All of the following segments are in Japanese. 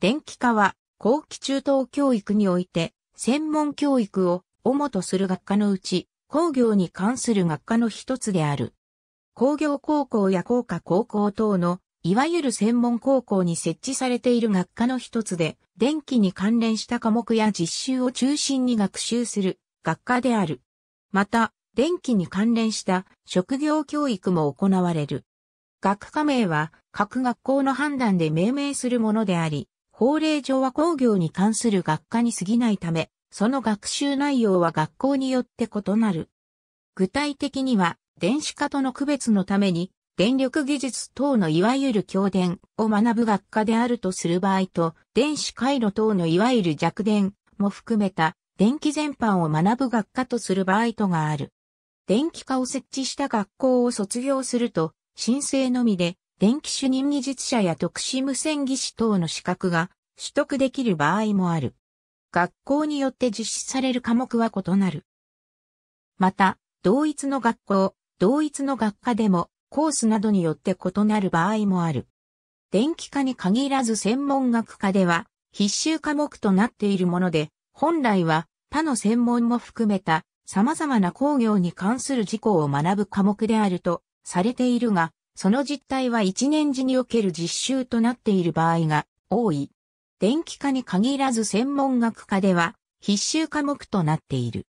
電気科は、後期中等教育において、専門教育を主とする学科のうち、工業に関する学科の一つである。工業高校や工科高校等の、いわゆる専門高校に設置されている学科の一つで、電気に関連した科目や実習を中心に学習する学科である。また、電気に関連した職業教育も行われる。学科名は各学校の判断で命名するものであり、法令上は工業に関する学科に過ぎないため、その学習内容は学校によって異なる。具体的には、電子化との区別のために、電力技術等のいわゆる強電を学ぶ学科であるとする場合と、電子回路等のいわゆる弱電も含めた電気全般を学ぶ学科とする場合とがある。電気化を設置した学校を卒業すると、申請のみで電気主任技術者や特殊無線技師等の資格が取得できる場合もある。学校によって実施される科目は異なる。また、同一の学校、同一の学科でもコースなどによって異なる場合もある。電気科に限らず専門学科では必修科目となっているもので、本来は他の専門も含めた様々な工業に関する事項を学ぶ科目であるとされているが、その実態は一年時における実習となっている場合が多い。電気科に限らず専門学科では必修科目となっている。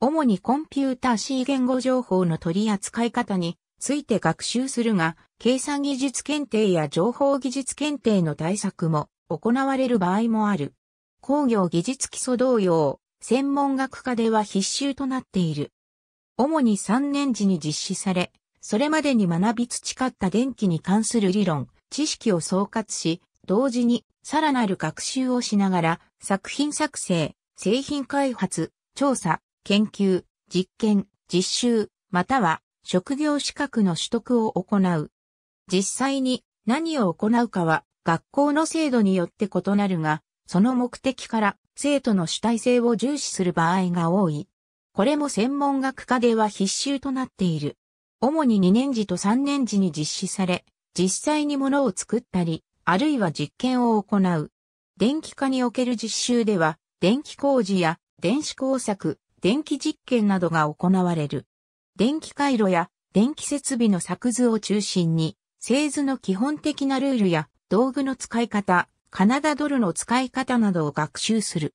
主にコンピューター C 言語情報の取り扱い方について学習するが、計算技術検定や情報技術検定の対策も行われる場合もある。工業技術基礎同様、専門学科では必修となっている。主に3年時に実施され、それまでに学び培った電気に関する理論、知識を総括し、同時にさらなる学習をしながら作品作成、製品開発、調査、研究、実験、実習、または職業資格の取得を行う。実際に何を行うかは学校の制度によって異なるが、その目的から生徒の主体性を重視する場合が多い。これも専門学科では必修となっている。主に2年時と3年時に実施され、実際に物を作ったり、あるいは実験を行う。電気化における実習では、電気工事や電子工作、電気実験などが行われる。電気回路や電気設備の作図を中心に、製図の基本的なルールや道具の使い方、カナダドルの使い方などを学習する。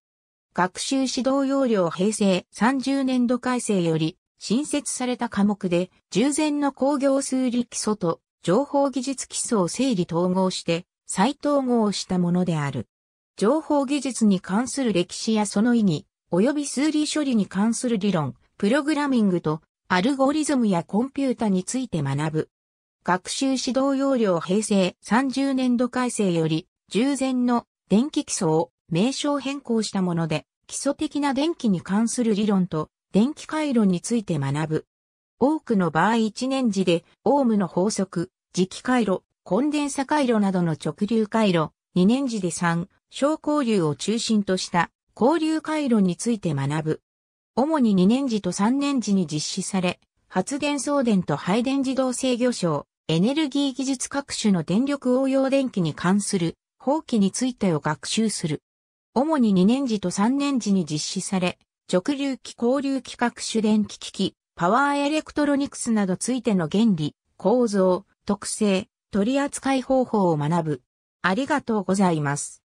学習指導要領平成30年度改正より新設された科目で、従前の工業数理基礎と情報技術基礎を整理統合して再統合したものである。情報技術に関する歴史やその意義、及び数理処理に関する理論、プログラミングとアルゴリズムやコンピュータについて学ぶ。学習指導要領平成30年度改正より、従前の電気基礎を名称変更したもので、基礎的な電気に関する理論と電気回路について学ぶ。多くの場合一年時で、オームの法則、磁気回路、コンデンサ回路などの直流回路、二年時で3、小交流を中心とした交流回路について学ぶ。主に2年時と3年時に実施され、発電送電と配電自動制御省、エネルギー技術各種の電力応用電気に関する法規についてを学習する。主に2年時と3年時に実施され、直流機交流機各種電気機器、パワーエレクトロニクスなどついての原理、構造、特性、取扱い方法を学ぶ。ありがとうございます。